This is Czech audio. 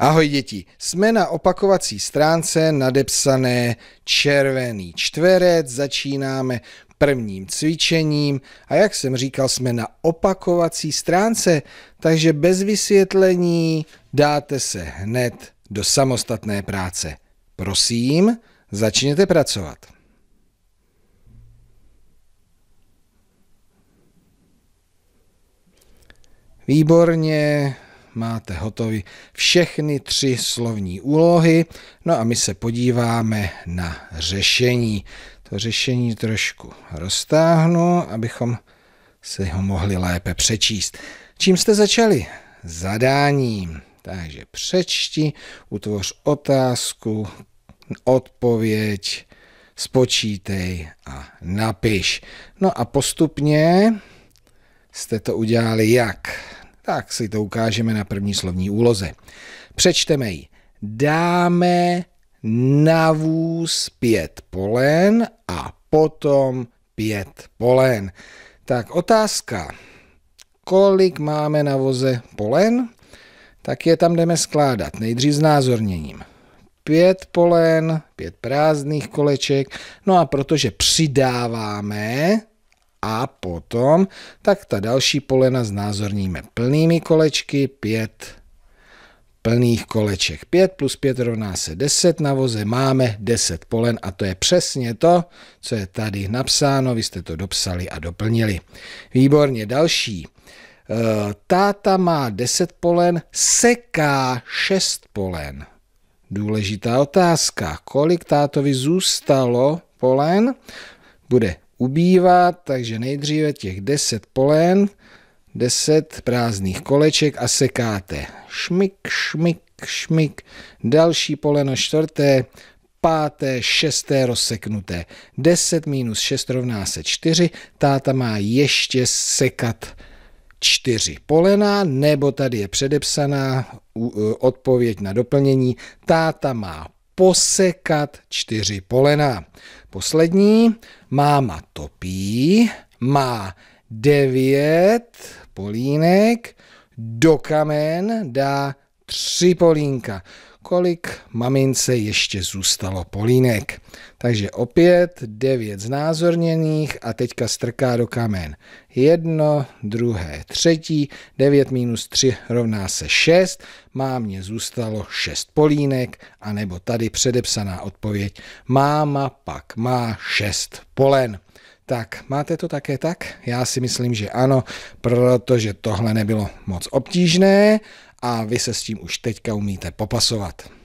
Ahoj děti, jsme na opakovací stránce nadepsané červený čtverec, začínáme prvním cvičením a jak jsem říkal, jsme na opakovací stránce, takže bez vysvětlení dáte se hned do samostatné práce. Prosím, začněte pracovat. Výborně, máte hotovy všechny tři slovní úlohy. No a my se podíváme na řešení. To řešení trošku roztáhnu, abychom si ho mohli lépe přečíst. Čím jste začali? Zadáním. Takže přečti, utvoř otázku, odpověď, spočítej a napiš. No a postupně jste to udělali jak? Tak si to ukážeme na první slovní úloze. Přečteme ji. Dáme na vůz pět polen a potom pět polen. Tak otázka, kolik máme na voze polen? Tak je tam jdeme skládat, nejdřív s názorněním. Pět polen, pět prázdných koleček, no a protože přidáváme, a potom tak ta další polena znázorníme plnými kolečky 5 plných koleček. 5 plus 5 rovná se 10, na voze máme 10 polen a to je přesně to, co je tady napsáno, vy jste to dopsali a doplnili. Výborně, další. Eh, táta má 10 polen, seká 6 polen. Důležitá otázka, kolik tátovi zůstalo polen? Bude ubývat, takže nejdříve těch 10 polen, 10 prázdných koleček a sekáte. Šmik, šmik, šmik, další poleno čtvrté, páté, šesté rozseknuté. 10 minus 6 rovná se 4, táta má ještě sekat čtyři polena, nebo tady je předepsaná e, odpověď na doplnění, táta má posekat čtyři polena. Poslední, máma topí, má devět polínek, do kamen dá tři polínka kolik mamince ještě zůstalo polínek. Takže opět devět znázorněných a teďka strká do kamen. Jedno, druhé, třetí, 9 minus 3 rovná se 6, má zůstalo 6 polínek, anebo tady předepsaná odpověď, máma pak má 6 polen. Tak, máte to také tak? Já si myslím, že ano, protože tohle nebylo moc obtížné a vy se s tím už teďka umíte popasovat.